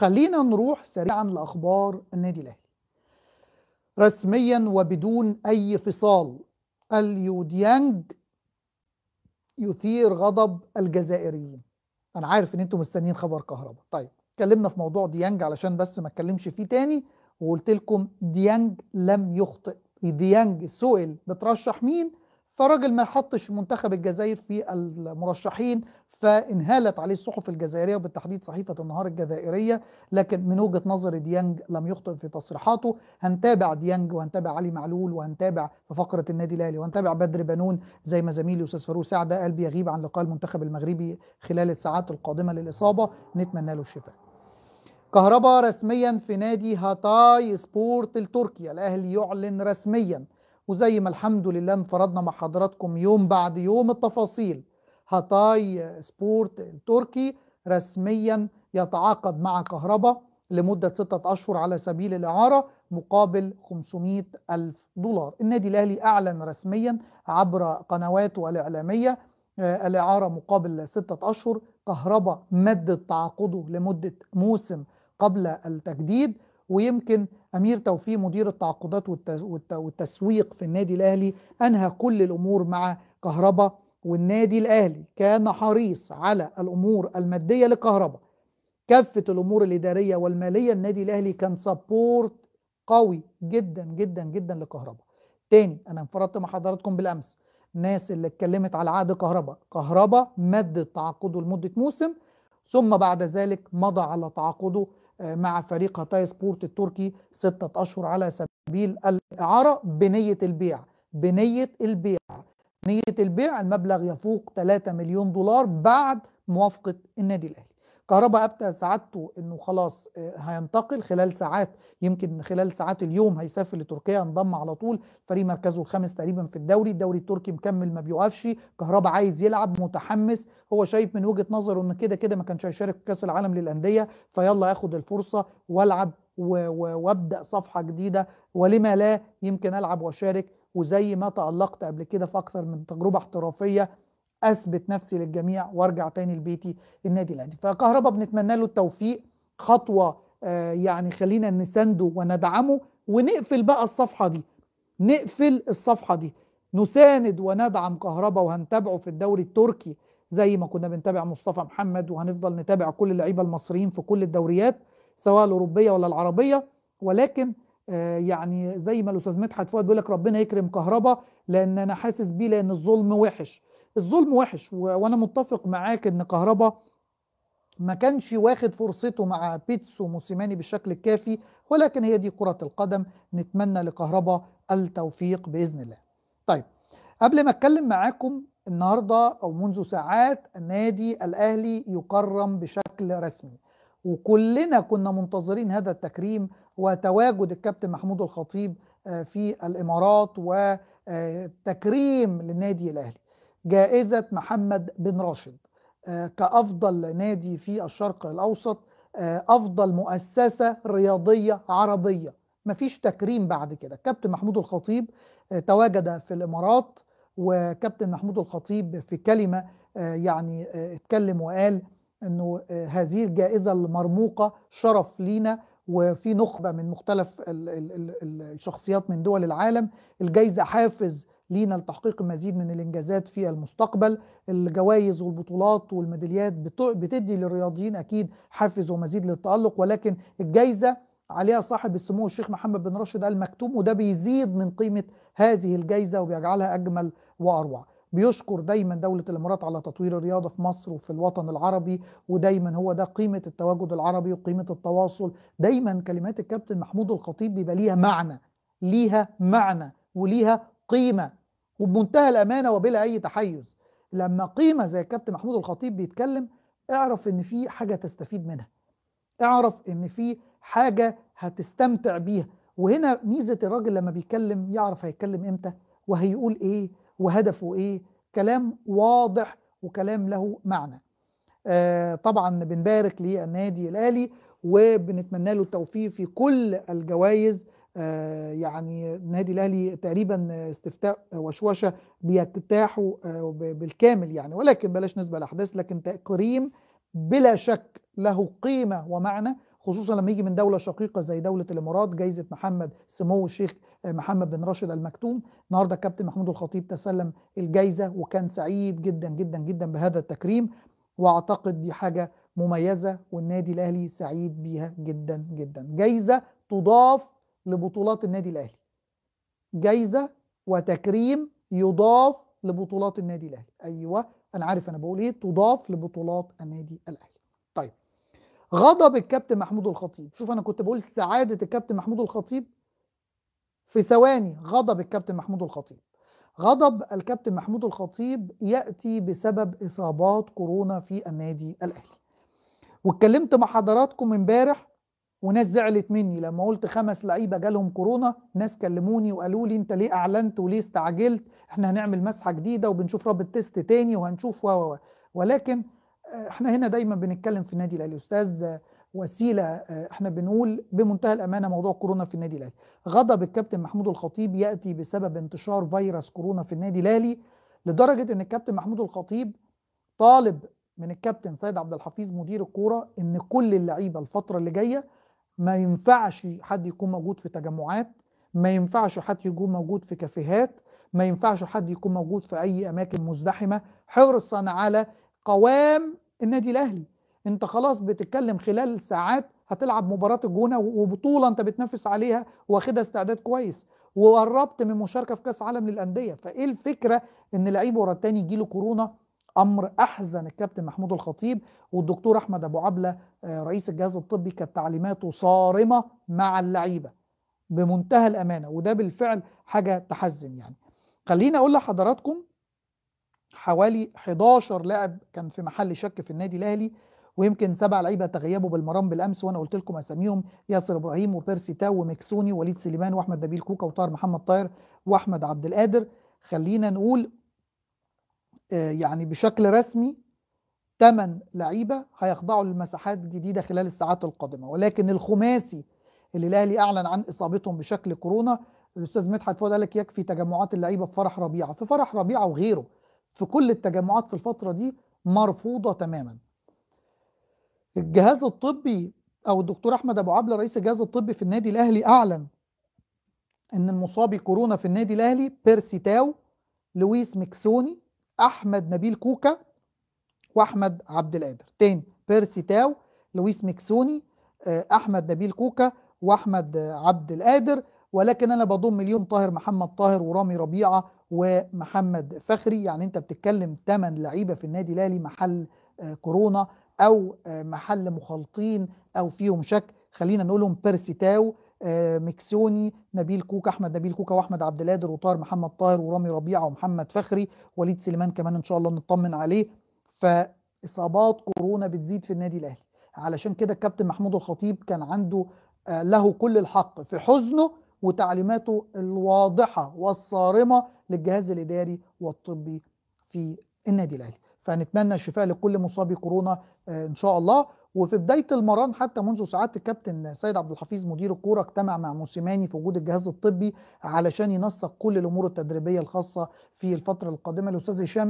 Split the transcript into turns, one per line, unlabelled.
خلينا نروح سريعا لاخبار النادي الاهلي رسميا وبدون اي فصال اليوديانج يثير غضب الجزائريين انا عارف ان انتم مستنيين خبر كهرباء طيب اتكلمنا في موضوع ديانج علشان بس ما اتكلمش فيه تاني وقلت لكم ديانج لم يخطئ ديانج سئل بترشح مين فراجل ما حطش منتخب الجزائر في المرشحين فانهالت عليه الصحف الجزائريه وبالتحديد صحيفه النهار الجزائريه لكن من وجهه نظر ديانج لم يخطئ في تصريحاته هنتابع ديانج وهنتابع علي معلول وهنتابع في فقره النادي الاهلي وهنتابع بدر بنون زي ما زميلي استاذ فاروق سعده قال بيغيب عن لقاء المنتخب المغربي خلال الساعات القادمه للاصابه نتمنى له الشفاء. كهربا رسميا في نادي هاتاي سبورت التركي الاهلي يعلن رسميا وزي ما الحمد لله انفردنا مع حضراتكم يوم بعد يوم التفاصيل هاتاي سبورت التركي رسميا يتعاقد مع كهربا لمدة ستة أشهر على سبيل الإعارة مقابل 500 ألف دولار النادي الأهلي أعلن رسميا عبر قنواته الإعلامية آه، الإعارة مقابل ستة أشهر كهربا مدد تعاقده لمدة موسم قبل التجديد ويمكن أمير توفيق مدير التعاقدات والتسويق في النادي الأهلي أنهى كل الأمور مع كهربا والنادي الاهلي كان حريص على الامور الماديه للكهرباء كافه الامور الاداريه والماليه النادي الاهلي كان سبورت قوي جدا جدا جدا لكهرباء تاني انا انفردت مع حضراتكم بالامس الناس اللي اتكلمت على عقد كهرباء كهرباء مد تعاقده لمده موسم ثم بعد ذلك مضى على تعاقده آه، مع فريق هتاي سبورت التركي ستة أشهر على سبيل الإعارة بنية البيع بنية البيع نية البيع المبلغ يفوق 3 مليون دولار بعد موافقة النادي الأهلي كهربا أبتى سعادته أنه خلاص آه، هينتقل خلال ساعات يمكن خلال ساعات اليوم هيسافر لتركيا انضم على طول فريق مركزه الخامس تقريبا في الدوري الدوري التركي مكمل ما بيوقفش كهربا عايز يلعب متحمس هو شايف من وجهة نظره أن كده كده ما كانش هيشارك في كأس العالم للأندية فيلا أخد الفرصة وألعب وابدأ صفحة جديدة ولما لا يمكن ألعب وأشارك وزي ما تألقت قبل كده في أكثر من تجربة احترافية أثبت نفسي للجميع وأرجع تاني لبيتي النادي الأهلي فكهربا بنتمنى له التوفيق خطوة آه، يعني خلينا نسنده وندعمه ونقفل بقى الصفحة دي نقفل الصفحة دي نساند وندعم كهربا وهنتابعه في الدوري التركي زي ما كنا بنتابع مصطفى محمد وهنفضل نتابع كل اللعيبه المصريين في كل الدوريات سواء الاوروبيه ولا العربيه ولكن آه، يعني زي ما الاستاذ مدحت فؤاد بيقول لك ربنا يكرم كهربا لان انا حاسس بيه لان الظلم وحش الظلم وحش وانا متفق معاك ان كهربا ما كانش واخد فرصته مع بيتس وموسيماني بالشكل الكافي ولكن هي دي كرة القدم نتمنى لكهربا التوفيق بإذن الله طيب قبل ما اتكلم معاكم النهاردة أو منذ ساعات النادي الأهلي يكرم بشكل رسمي وكلنا كنا منتظرين هذا التكريم وتواجد الكابتن محمود الخطيب آه، في الامارات وتكريم آه، للنادي الاهلي جائزه محمد بن راشد آه، كافضل نادي في الشرق الاوسط افضل مؤسسه رياضيه عربيه مفيش تكريم بعد كده كابتن محمود الخطيب تواجد في الامارات وكابتن محمود الخطيب في كلمه يعني اتكلم وقال انه آه، هذه الجائزه المرموقه شرف لينا وفي نخبه من مختلف الشخصيات من دول العالم الجائزه حافز لينا لتحقيق المزيد من الانجازات في المستقبل الجوائز والبطولات والميداليات بتدي للرياضيين اكيد حافز ومزيد للتالق ولكن الجائزه عليها صاحب السمو الشيخ محمد بن راشد المكتوم مكتوم وده بيزيد من قيمه هذه الجائزه وبيجعلها اجمل واروع بيشكر دايما دولة الإمارات على تطوير الرياضة في مصر وفي الوطن العربي ودايما هو ده قيمة التواجد العربي وقيمة التواصل دايما كلمات الكابتن محمود الخطيب بيبقى ليها معنى ليها معنى وليها قيمة وبمنتهى الأمانة وبلا أي تحيز لما قيمة زي الكابتن محمود الخطيب بيتكلم اعرف إن في حاجة تستفيد منها اعرف إن في حاجة هتستمتع بيها وهنا ميزة الراجل لما بيتكلم يعرف هيتكلم إمتى وهيقول إيه وهدفه ايه كلام واضح وكلام له معنى آه طبعا بنبارك للنادي الاهلي وبنتمنى له التوفيق في كل الجوائز آه يعني النادي الاهلي تقريبا استفتاء وشوشه بيجتاحوا آه بالكامل يعني ولكن بلاش نسبه الاحداث لكن تكريم بلا شك له قيمه ومعنى خصوصا لما يجي من دوله شقيقه زي دوله الامارات جائزه محمد سمو الشيخ آه، محمد بن راشد المكتوم النهارده الكابتن محمود الخطيب تسلم الجائزه وكان سعيد جدا جدا جدا بهذا التكريم واعتقد دي حاجه مميزه والنادي الاهلي سعيد بيها جدا جدا جائزه تضاف لبطولات النادي الاهلي جائزه وتكريم يضاف لبطولات النادي الاهلي ايوه انا عارف انا بقول ايه تضاف لبطولات النادي الاهلي طيب غضب الكابتن محمود الخطيب شوف انا كنت بقول سعاده الكابتن محمود الخطيب في ثواني غضب الكابتن محمود الخطيب غضب الكابتن محمود الخطيب ياتي بسبب اصابات كورونا في النادي الاهلي واتكلمت مع حضراتكم امبارح وناس زعلت مني لما قلت خمس لعيبه جالهم كورونا ناس كلموني وقالوا لي انت ليه اعلنت وليه استعجلت احنا هنعمل مسحه جديده وبنشوف رابط تيست تاني وهنشوف و ولكن احنا هنا دايما بنتكلم في النادي الاهلي استاذ وسيله احنا بنقول بمنتهى الامانه موضوع كورونا في النادي الاهلي غضب الكابتن محمود الخطيب ياتي بسبب انتشار فيروس كورونا في النادي الاهلي لدرجه ان الكابتن محمود الخطيب طالب من الكابتن سيد عبد الحفيظ مدير الكوره ان كل اللعيبه الفتره اللي جايه ما ينفعش حد يكون موجود في تجمعات ما ينفعش حد يكون موجود في كافيهات ما ينفعش حد يكون موجود في اي اماكن مزدحمه حرصا على قوام النادي الاهلي انت خلاص بتتكلم خلال ساعات هتلعب مباراه الجونه وبطوله انت بتنافس عليها واخدها استعداد كويس وقربت من مشاركه في كاس عالم للانديه فايه الفكره ان لعيب ورا التاني يجيله كورونا امر احزن الكابتن محمود الخطيب والدكتور احمد ابو عبله آه، رئيس الجهاز الطبي كانت تعليماته صارمه مع اللعيبه بمنتهى الامانه وده بالفعل حاجه تحزن يعني خليني اقول لحضراتكم حوالي 11 لاعب كان في محل شك في النادي الاهلي ويمكن سبع لعيبه تغيبوا بالمرام بالامس وانا قلت لكم اساميهم ياسر ابراهيم وبيرسي تاو ومكسوني ووليد سليمان واحمد نبيل كوكا وطاهر محمد طاهر واحمد عبد القادر خلينا نقول آه، يعني بشكل رسمي ثمان لعيبه هيخضعوا لمساحات جديده خلال الساعات القادمه ولكن الخماسي اللي الاهلي اعلن عن اصابتهم بشكل كورونا الاستاذ مدحت فؤاد قال لك يكفي تجمعات اللعيبه في فرح ربيعه في فرح ربيعه وغيره في كل التجمعات في الفترة دي مرفوضة تماما الجهاز الطبي أو الدكتور أحمد أبو عبلة رئيس الجهاز الطبي في النادي الأهلي أعلن أن المصابي كورونا في النادي الأهلي بيرسي تاو لويس مكسوني أحمد نبيل كوكا وأحمد عبد القادر تاني بيرسي تاو لويس مكسوني آه، أحمد نبيل كوكا وأحمد عبد القادر ولكن انا بضم اليوم طاهر محمد طاهر ورامي ربيعه ومحمد فخري يعني انت بتتكلم ثمان لعيبه في النادي الاهلي محل آه، كورونا او آه، محل مخالطين او فيهم شك خلينا نقولهم بيرسي تاو آه، مكسوني نبيل كوكا احمد نبيل كوكا واحمد عبد القادر وطاهر محمد طاهر ورامي ربيعه ومحمد فخري وليد سليمان كمان ان شاء الله نطمن عليه فاصابات كورونا بتزيد في النادي الاهلي علشان كده الكابتن محمود الخطيب كان عنده له كل الحق في حزنه وتعليماته الواضحه والصارمه للجهاز الاداري والطبي في النادي الاهلي فنتمنى الشفاء لكل مصابي كورونا آه، ان شاء الله وفي بدايه المران حتى منذ ساعات الكابتن سيد عبد الحفيظ مدير الكوره اجتمع مع موسيماني في وجود الجهاز الطبي علشان ينسق كل الامور التدريبيه الخاصه في الفتره القادمه الاستاذ هشام